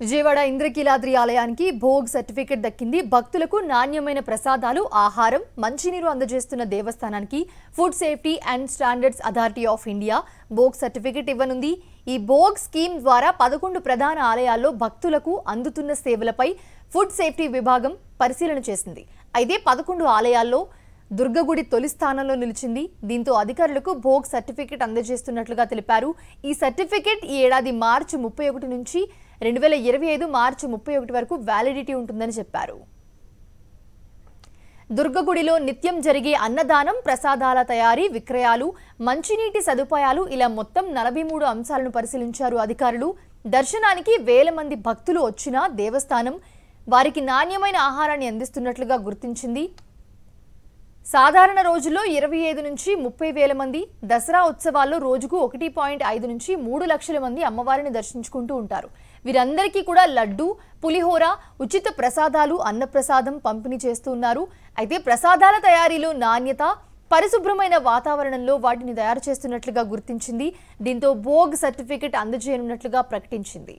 విజయవాడ ఇంద్రకీలాద్రి ఆలయానికి భోగ్ సర్టిఫికెట్ దక్కింది భక్తులకు నాణ్యమైన ప్రసాదాలు ఆహారం మంచినీరు అందజేస్తున్న దేవస్థానానికి food safety and standards authority of India భోగ్ సర్టిఫికెట్ ఇవ్వనుంది ఈ భోగ్ స్కీమ్ ద్వారా పదకొండు ప్రధాన ఆలయాల్లో భక్తులకు అందుతున్న సేవలపై ఫుడ్ సేఫ్టీ విభాగం పరిశీలన చేసింది అయితే పదకొండు ఆలయాల్లో దుర్గగుడి తొలి స్థానంలో నిలిచింది దీంతో అధికారులకు భోగ్ సర్టిఫికెట్ అందజేస్తున్నట్లుగా తెలిపారు ఈ సర్టిఫికెట్ ఈ ఏడాది మార్చి ముప్పై ఒకటి నుంచి రెండు వేల ఇరవై ఐదు మార్చి ముప్పై ఒకటి వరకు వ్యాలిడిటీ ఉంటుందని చెప్పారు దుర్గగుడిలో నిత్యం జరిగే అన్నదానం ప్రసాదాల తయారీ విక్రయాలు మంచినీటి సదుపాయాలు ఇలా మొత్తం నలభై మూడు అంశాలను పరిశీలించారు అధికారులు దర్శనానికి వేల మంది భక్తులు వచ్చినా దేవస్థానం వారికి నాణ్యమైన ఆహారాన్ని అందిస్తున్నట్లుగా గుర్తించింది సాధారణ రోజుల్లో ఇరవై ఐదు నుంచి ముప్పై వేల మంది దసరా ఉత్సవాల్లో రోజుకు ఒకటి పాయింట్ ఐదు నుంచి మూడు లక్షల మంది అమ్మవారిని దర్శించుకుంటూ ఉంటారు వీరందరికీ కూడా లడ్డు పులిహోర ఉచిత ప్రసాదాలు అన్నప్రసాదం పంపిణీ చేస్తున్నారు అయితే ప్రసాదాల తయారీలో నాణ్యత పరిశుభ్రమైన వాతావరణంలో వాటిని తయారు చేస్తున్నట్లుగా గుర్తించింది దీంతో భోగ్ సర్టిఫికెట్ అందజేయనున్నట్లుగా ప్రకటించింది